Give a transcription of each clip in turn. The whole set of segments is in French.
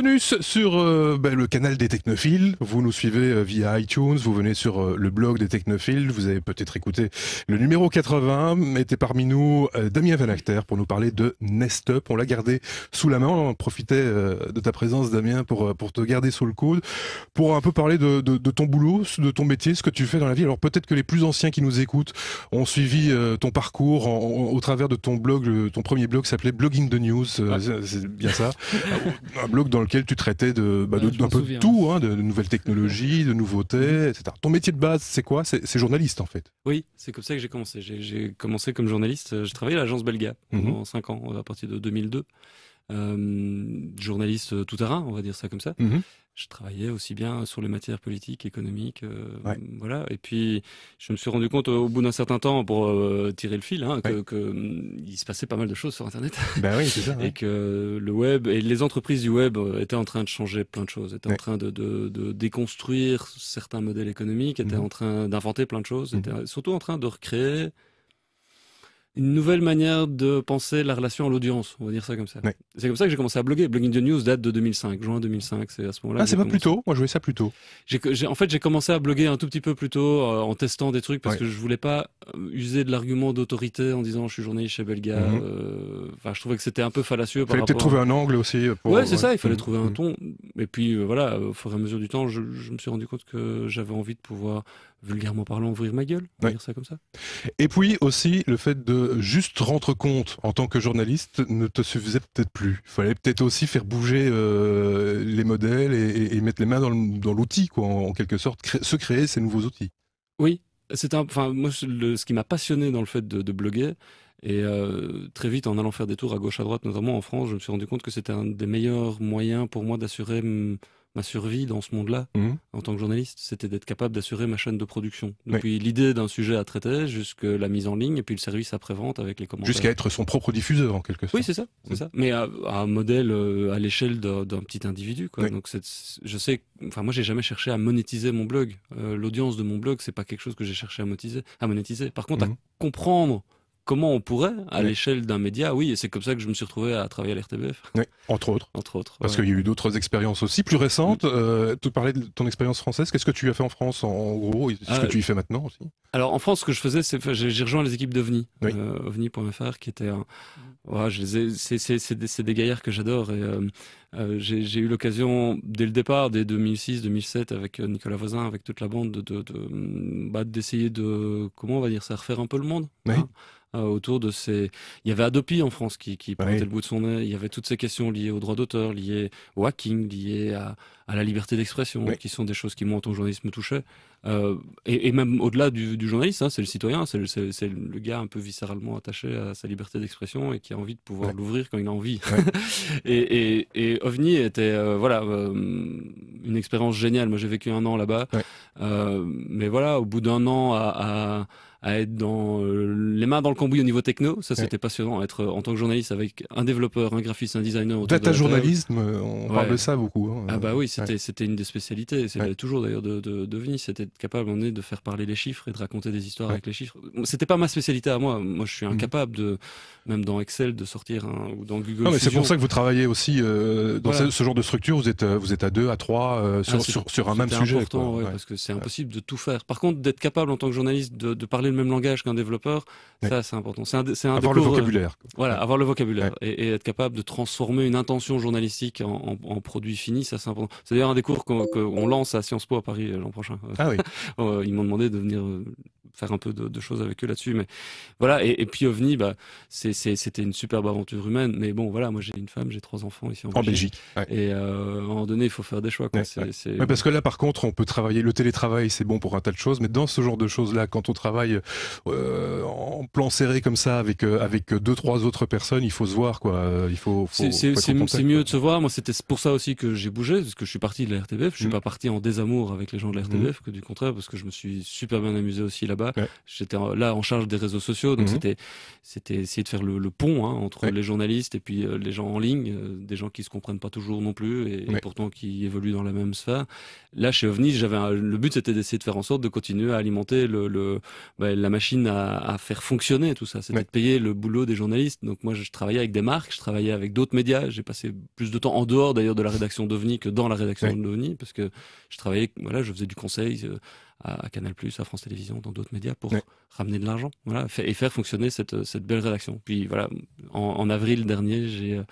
bonus sur euh, ben, le canal des technophiles. Vous nous suivez euh, via iTunes, vous venez sur euh, le blog des technophiles, vous avez peut-être écouté le numéro 80. Était parmi nous Damien Van Acter pour nous parler de Nest On l'a gardé sous la main, on profitait de ta présence Damien pour, pour te garder sous le coude, pour un peu parler de, ton boulot, de ton métier, ce que tu fais dans la vie. Alors peut-être que les plus anciens qui nous écoutent ont suivi ton parcours au travers de ton blog, ton premier blog s'appelait Blogging the News, ah. c'est bien ça. un blog dans le lequel tu traitais de, bah, de un peu tout, hein, de, nouvelles technologies, de nouveautés, etc. Ton métier de base, c'est quoi C'est journaliste en fait. Oui, c'est comme ça que j'ai commencé. J'ai commencé comme journaliste. Euh, j'ai travaillé à l'agence Belga mhm. pendant 5 ans, euh, à partir de 2002 euh, journaliste euh, tout terrain, on va dire ça comme ça. Mhm. Je travaillais aussi bien sur les matières politiques, économiques, euh, voilà. Et puis, je me suis rendu compte au bout d'un certain temps, pour euh, tirer le fil, hein, que, que mm, il se passait pas mal de choses sur Internet. Ben oui, c'est ça. Et que le web et les entreprises du web étaient en train de changer plein de choses, étaient en train de, de, de, déconstruire certains modèles économiques, étaient mhm. en train d'inventer plein de choses, mhm. étaient surtout en train de recréer une nouvelle manière de penser la relation à l'audience, on va dire ça comme ça. C'est comme ça que j'ai commencé à bloguer. Blogging the News date de 2005, juin 2005, c'est à ce moment-là. Ah, c'est pas plus tôt Moi, je voyais ça plus tôt. en fait, j'ai commencé à bloguer un tout petit peu plus tôt euh, en testant des trucs parce que je voulais pas euh, user de l'argument d'autorité en disant je suis journaliste chez Belga. Mhm. Euh, enfin, je trouvais que c'était un peu fallacieux. Il fallait peut-être trouver un angle aussi. Pour... Ouais, c'est ça, il fallait trouver un mhm. ton. Et puis voilà, au fur et à mesure du temps, je me suis rendu compte que j'avais envie de pouvoir vulgairement parlant, ouvrir ma gueule, dire ça comme ça. Et puis aussi, le fait de juste rendre compte en tant que journaliste ne te suffisait peut-être plus. Il fallait peut-être aussi faire bouger euh, les modèles et, mettre les mains dans l'outil, quoi, en, quelque sorte, se créer ces nouveaux outils. Oui, c'est enfin, moi, ce qui m'a passionné dans le fait de, bloguer, et euh, très vite, en allant faire des tours à gauche, à droite, notamment en France, je me suis rendu compte que c'était un des meilleurs moyens pour moi d'assurer mm, ma survie dans ce monde-là, mhm. en tant que journaliste, c'était d'être capable d'assurer ma chaîne de production. Depuis l'idée d'un sujet à traiter jusqu'à la mise en ligne et puis le service après-vente avec les commentaires. Jusqu'à être son propre diffuseur en quelque sorte. Oui, c'est ça, mhm. ça. Mais à, un modèle euh, à l'échelle d'un petit individu. Quoi. Donc je sais, enfin moi j'ai jamais cherché à monétiser mon blog. Euh, l'audience de mon blog, c'est pas quelque chose que j'ai cherché à monétiser. À monétiser. Par contre, à mhm. comprendre comment on pourrait à l'échelle d'un média. Oui, et c'est comme ça que je me suis retrouvé à travailler à l'RTBF. entre autres. Entre autres. Parce qu'il y a eu d'autres expériences aussi plus récentes. Mm. Euh, tu parlais de ton expérience française. Qu'est-ce que tu as fait en France en gros et ce que euh, tu y fais maintenant aussi Alors en France, ce que je faisais, c'est que j'ai rejoint les équipes d'OVNI, euh, ovni.fr, qui était c'est des, gaillards que j'adore euh, j'ai eu l'occasion dès le départ, dès 2006-2007, avec Nicolas Voisin, avec toute la bande, de bah, d'essayer de, comment on va dire ça, refaire un peu le monde. Hein. Euh, autour de ces. Il y avait Adopi en France qui, qui pointait le bout de son nez. Il y avait toutes ces questions liées au droit d'auteur, liées au hacking, liées à, la liberté d'expression, qui sont des choses qui, moi, en tant que journaliste, me touchaient. Euh, et, même au-delà du, journaliste, hein, c'est le citoyen, c'est le, le, gars un peu viscéralement attaché à sa liberté d'expression et qui a envie de pouvoir l'ouvrir quand il a envie. et, OVNI était euh, voilà une expérience géniale. Moi, j'ai vécu un an là-bas, mais voilà, au bout d'un an à à être dans euh, les mains dans le cambouis au niveau techno. Ça, c'était passionnant. Être euh, en tant que journaliste avec un développeur, un graphiste, un designer. Data journalisme, euh, on parle de ça beaucoup. Hein, ah bah oui, c'était c'était une des spécialités. c'était toujours d'ailleurs de, de, de Vinny. C'était capable, on est, de faire parler les chiffres et de raconter des histoires avec les chiffres. C'était pas ma spécialité à moi. Moi, je suis mhm. incapable de, même dans Excel, de sortir un, ou dans Google. mais c'est pour ça que vous travaillez aussi dans ce, genre de structure. Vous êtes, vous êtes à deux, à trois ah, sur, sur, un même sujet. Important, parce que c'est impossible de tout faire. Par contre, d'être capable en tant que journaliste de parler le même langage qu'un développeur, ça c'est important. C'est un avoir le vocabulaire. voilà, avoir le vocabulaire et, être capable de transformer une intention journalistique en, produit fini, ça c'est important. C'est d'ailleurs un des cours qu'on lance à Sciences Po à Paris euh, l'an prochain. Ah oui. Euh, ils m'ont demandé de venir euh, faire un peu de, choses avec eux là-dessus. Mais voilà. Et, puis OVNI, bah, c'était une superbe aventure humaine. Mais bon, voilà, moi j'ai une femme, j'ai trois enfants ici en, Belgique. Et euh, à un moment donné, il faut faire des choix. parce que là, par contre, on peut travailler. Le télétravail, c'est bon pour un tas de choses. Mais dans ce genre de choses-là, quand on travaille euh, en plan serré comme ça avec euh, avec deux trois autres personnes, il faut se voir quoi. Il faut. c'est mieux de se voir. Moi, c'était pour ça aussi que j'ai bougé, parce que je suis parti de la RTBF. Je suis mm. pas parti en désamour avec les gens de la RTBF, mm. que du contraire, parce que je me suis super bien amusé aussi là-bas. J'étais là en charge des réseaux sociaux, donc mhm. c'était c'était essayer de faire le, pont hein, entre les journalistes et puis euh, les gens en ligne, euh, des gens qui se comprennent pas toujours non plus et, pourtant qui évoluent dans la même sphère. Là, chez OVNI, j'avais le but c'était d'essayer de faire en sorte de continuer à alimenter le, bah, la machine à, faire fonctionner tout ça. C'était de payer le boulot des journalistes. Donc moi, je travaillais avec des marques, je travaillais avec d'autres médias. J'ai passé plus de temps en dehors d'ailleurs de la rédaction d'OVNI que dans la rédaction d'OVNI parce que je travaillais, voilà, je faisais du conseil. Euh, à, Canal+, à France Télévisions, dans d'autres médias pour ramener de l'argent, voilà, et faire fonctionner cette, belle rédaction. Puis voilà, en avril dernier, j'ai euh,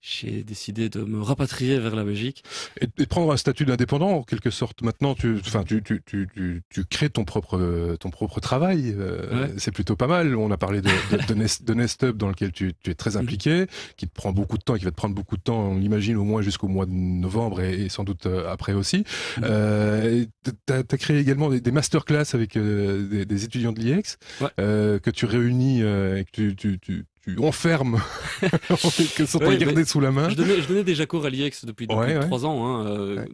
j'ai décidé de me rapatrier vers la Belgique. Et, et prendre un statut d'indépendant, en quelque sorte. Maintenant, tu, tu, crées ton propre, ton propre travail. Euh, c'est plutôt pas mal. On a parlé de, de, Nest, dans lequel tu, es très mm-hmm. impliqué, qui te prend beaucoup de temps, qui va te prendre beaucoup de temps, on l'imagine, au moins jusqu'au mois de novembre et, sans doute euh, après aussi. Mm-hmm. Euh, tu as, créé également des, masterclass avec des, étudiants de l'IEX que tu réunis et que tu, on ferme, en quelque sorte sous la main. Je donnais, déjà cours à l'IEX depuis, trois ans. Hein, euh,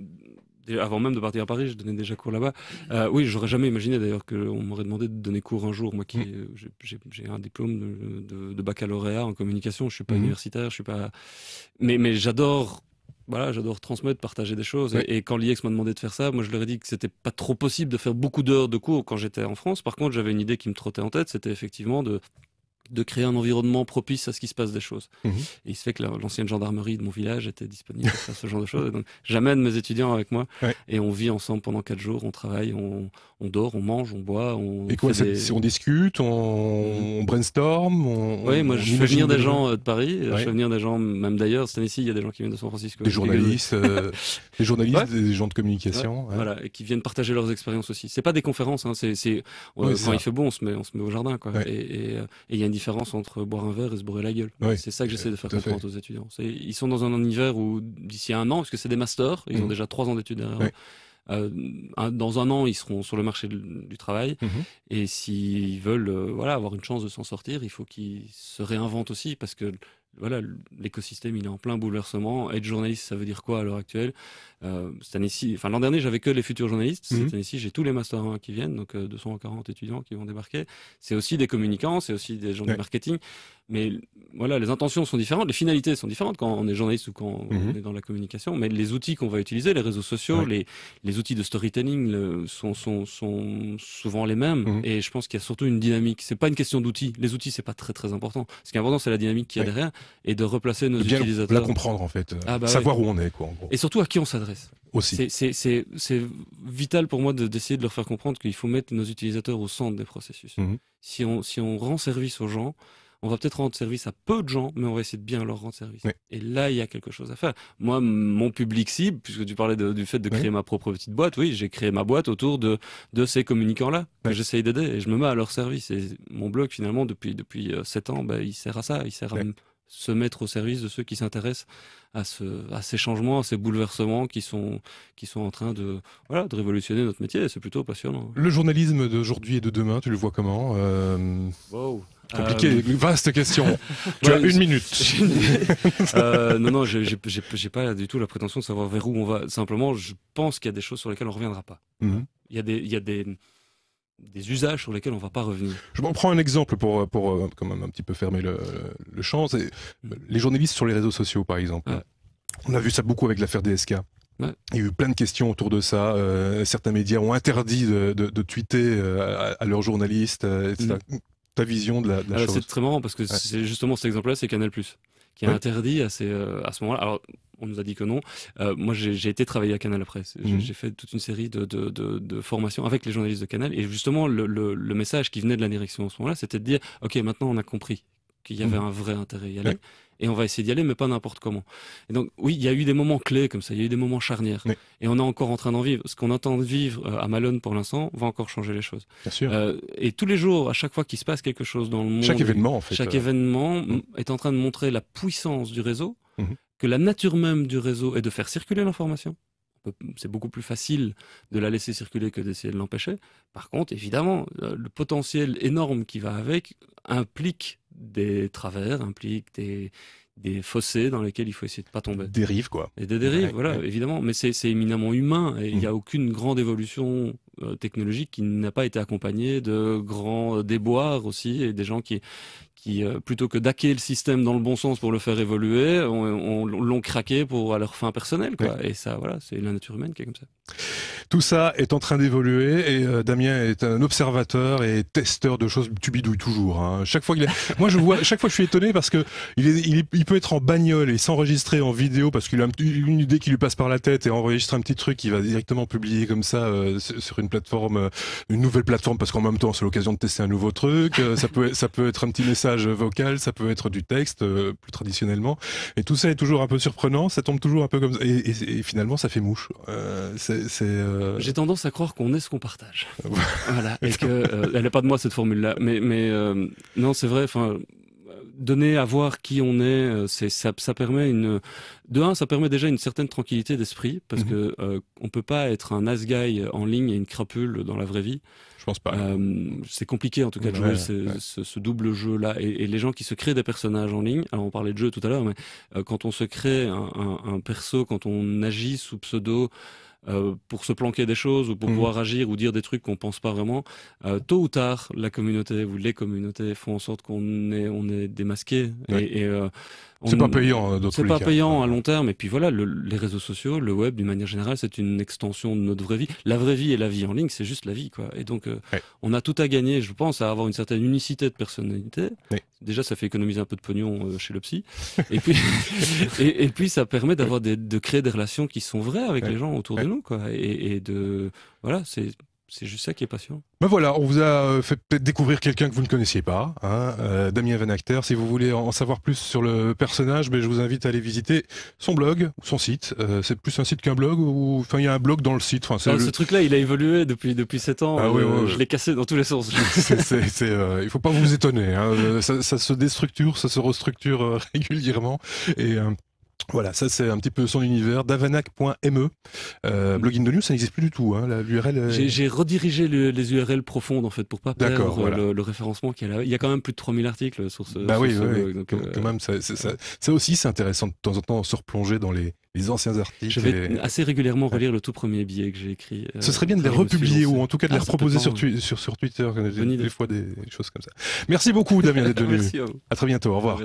avant même de partir à Paris, je donnais déjà cours là-bas. Euh, oui, j'aurais jamais imaginé d'ailleurs qu'on m'aurait demandé de donner cours un jour. Moi qui mm. euh, j'ai un diplôme de, baccalauréat en communication, je suis pas mm-hmm. universitaire, je suis pas. Mais, mais j'adore. Voilà, j'adore transmettre, partager des choses. Et, quand l'IEX m'a demandé de faire ça, moi je leur ai dit que c'était pas trop possible de faire beaucoup d'heures de cours quand j'étais en France. Par contre, j'avais une idée qui me trottait en tête, c'était effectivement de de créer un environnement propice à ce qui se passe des choses. Mhm. Et il se fait que l'ancienne gendarmerie de mon village était disponible pour faire ce genre de choses. Donc j'amène mes étudiants avec moi et on vit ensemble pendant quatre jours. On travaille, on, dort, on mange, on boit. On et quoi On discute, on, mhm. brainstorm. oui, moi je fais venir des gens euh, de Paris, je fais venir des gens même d'ailleurs. Cette année-ci, il y a des gens qui viennent de San Francisco. Des journalistes, euh, des journalistes, des gens de communication. Voilà, et qui viennent partager leurs expériences aussi. C'est pas des conférences. Hein, c'est euh, quand il fait beau, on se met, on se met au jardin. Quoi. Et il y a une différence entre boire un verre et se brûler la gueule. c'est ça que j'essaie de faire comprendre aux étudiants. Ils sont dans un univers où d'ici un an, parce que c'est des masters, ils ont mhm. déjà trois ans d'études derrière euh, dans un an, ils seront sur le marché du travail. Mhm. Et s'ils veulent euh, voilà, avoir une chance de s'en sortir, il faut qu'ils se réinventent aussi, parce que voilà, l'écosystème il est en plein bouleversement. Être journaliste, ça veut dire quoi à l'heure actuelle euh, Cette année-ci, enfin l'an dernier, j'avais que les futurs journalistes. Cette mhm. année-ci, j'ai tous les masters qui viennent, donc 240 euh, étudiants qui vont débarquer. C'est aussi des communicants, c'est aussi des gens du marketing. Mais voilà, les intentions sont différentes, les finalités sont différentes quand on est journaliste ou quand on mhm. est dans la communication. Mais les outils qu'on va utiliser, les réseaux sociaux, les, outils de storytelling sont, souvent les mêmes. Mhm. Et je pense qu'il y a surtout une dynamique. C'est pas une question d'outils. Les outils, c'est pas très très important. Ce qui est important, c'est la dynamique qui y a derrière et de replacer nos eh bien utilisateurs. La comprendre en fait, ah, bah savoir où on est quoi. Et surtout à qui on s'adresse. Aussi. C'est vital pour moi d'essayer de, leur faire comprendre qu'il faut mettre nos utilisateurs au centre des processus. Mhm. Si on si on rend service aux gens, on va peut-être rendre service à peu de gens, mais on va essayer de bien leur rendre service. Et là, il y a quelque chose à faire. Moi, mon public cible, puisque tu parlais du fait de créer ma propre petite boîte, oui, j'ai créé ma boîte autour de, de ces communicants-là que j'essaye d'aider et je me mets à leur service. Et mon blog, finalement, depuis, depuis 7 euh, ans, bah, il sert à ça. Il sert à se mettre au service de ceux qui s'intéressent à, ce, à ces changements, à ces bouleversements qui sont, qui sont en train de, voilà, de révolutionner notre métier. C'est plutôt passionnant. Le journalisme d'aujourd'hui et de demain, tu le vois comment euh... wow. Compliqué, euh, vaste question. tu as une minute. euh, non, non, j'ai pas du tout la prétention de savoir vers où on va. Simplement, je pense qu'il y a des choses sur lesquelles on ne reviendra pas. Mhm. Il y a des, il y a des des usages sur lesquels on ne va pas revenir. Je m'en prends un exemple pour, pour euh, quand même un petit peu fermer le, champ. les journalistes sur les réseaux sociaux, par exemple. On a vu ça beaucoup avec l'affaire DSK. Il y a eu plein de questions autour de ça. Euh, certains médias ont interdit de, tweeter euh, à, leurs journalistes. Mm. Ta vision de la, ah, chose. C'est très marrant parce que c'est justement cet exemple-là, c'est Canal+ qui a interdit à, euh, à ce moment-là. Alors, on nous a dit que non. Euh, moi, j'ai été travailler à Canal Presse. Mhm. J'ai fait toute une série de, formations avec les journalistes de Canal. Et justement, le, le message qui venait de la direction à ce moment-là, c'était de dire, OK, maintenant on a compris qu'il y avait mhm. un vrai intérêt à y aller. Et on va essayer d'y aller, mais pas n'importe comment. Et donc, oui, il y a eu des moments clés comme ça, il y a eu des moments charnières. Et on est encore en train d'en vivre. Ce qu'on entend vivre euh, à Malone pour l'instant va encore changer les choses. Bien sûr. Euh, et tous les jours, à chaque fois qu'il se passe quelque chose dans le monde. Chaque événement, en fait. Chaque euh. événement mm. est en train de montrer la puissance du réseau, mm-hmm. que la nature même du réseau est de faire circuler l'information c'est beaucoup plus facile de la laisser circuler que d'essayer de l'empêcher. Par contre, évidemment, le potentiel énorme qui va avec implique des travers, impliquent des, fossés dans lesquels il faut essayer de pas tomber. des dérives quoi. Et des dérives, voilà, évidemment. Mais c'est éminemment humain et il n'y a mm. aucune grande évolution euh, technologique qui n'a pas été accompagnée de grands déboires aussi et des gens qui euh, plutôt que d'hacker le système dans le bon sens pour le faire évoluer, on, l'ont craqué pour à leur fin personnelle. Quoi. Et ça, voilà, c'est la nature humaine qui est comme ça. Tout ça est en train d'évoluer et euh, Damien est un observateur et testeur de choses. Tu bidouilles toujours. Hein. Chaque fois, moi je vois, chaque fois je suis étonné parce que il, il, peut être en bagnole et s'enregistrer en vidéo parce qu'il a une idée qui lui passe par la tête et enregistrer un petit truc qui va directement publier comme ça euh, sur une plateforme, une nouvelle plateforme parce qu'en même temps c'est l'occasion de tester un nouveau truc. ça peut, ça peut être un petit message vocal, ça peut être du texte euh, plus traditionnellement. Et tout ça est toujours un peu surprenant, ça tombe toujours un peu comme ça. Et, finalement, ça fait mouche. Euh, euh, J'ai tendance à croire qu'on est ce qu'on partage. voilà. Et que, euh, elle n'est pas de moi cette formule-là, mais, mais non, c'est vrai. Enfin, donner à voir qui on est, euh, c'est ça, ça, permet une de un, ça permet déjà une certaine tranquillité d'esprit parce mhm. que euh, on peut pas être un guy en ligne et une crapule dans la vraie vie. Je pense pas. Euh, c'est compliqué en tout cas de jouer Ce, ce, double jeu là et, les gens qui se créent des personnages en ligne. Alors on parlait de jeu tout à l'heure, mais quand on se crée un, un, un, perso, quand on agit sous pseudo, euh, pour se planquer des choses ou pour mmh. pouvoir agir ou dire des trucs qu'on pense pas vraiment. Euh, tôt ou tard, la communauté ou les communautés font en sorte qu'on est démasqué et euh, c'est pas payant, euh, C'est pas payant à long terme. Et puis voilà, les réseaux sociaux, le web, d'une manière générale, c'est une extension de notre vraie vie. La vraie vie et la vie en ligne, c'est juste la vie, quoi. Et donc, euh, on a tout à gagner, je pense, à avoir une certaine unicité de personnalité. Déjà, ça fait économiser un peu de pognon euh, chez le psy. Et puis, et, et, puis, ça permet d'avoir des, de créer des relations qui sont vraies avec les gens autour de nous, quoi. Et, et de, voilà, c'est c'est juste ça qui est passionnant. Ben voilà, on vous a euh, fait découvrir quelqu'un que vous ne connaissiez pas, hein, euh, Damien Van Acter. Si vous voulez en savoir plus sur le personnage, ben je vous invite à aller visiter son blog ou son site. Euh, c'est plus un site qu'un blog ou enfin il y a un blog dans le site. Ce truc-là, il a évolué depuis depuis sept ans. Ah je l'ai cassé dans tous les sens. c'est, c'est, il faut pas vous étonner. Hein. Ça, se déstructure, ça se restructure régulièrement voilà, ça c'est un petit peu son univers, davanac.me. Euh, blogging de news, ça n'existe plus du tout. Hein. L'URL. J'ai redirigé les URL profondes en fait pour pas perdre euh, le, référencement qu'il y a Il y a quand même plus de 3000 articles sur ce. Bah oui, oui, blog, quand, euh, même, ça, ça, aussi c'est intéressant de temps en temps se replonger dans les, anciens articles. Je vais assez régulièrement relire le tout premier billet que j'ai écrit. Euh, ce serait bien de les republier ou en tout cas de les ah, reproposer sur, sur, sur Twitter, des, fois des, choses comme ça. Merci beaucoup Damien d'être Merci à, vous. à, très bientôt, au revoir.